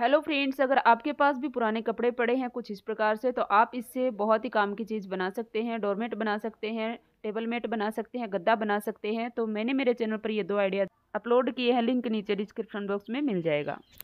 hello friends अगर आपके पास भी पुराने कपड़े पड़े हैं कुछ इस प्रकार से तो आप इससे बहुत ही काम की चीज़ बना सकते हैं डोरमेट बना सकते हैं टेबल मेट बना सकते हैं गद्दा बना सकते हैं तो मैंने मेरे चैनल पर ये दो आइडिया अपलोड किए हैं लिंक नीचे डिस्क्रिप्शन बॉक्स में मिल जाएगा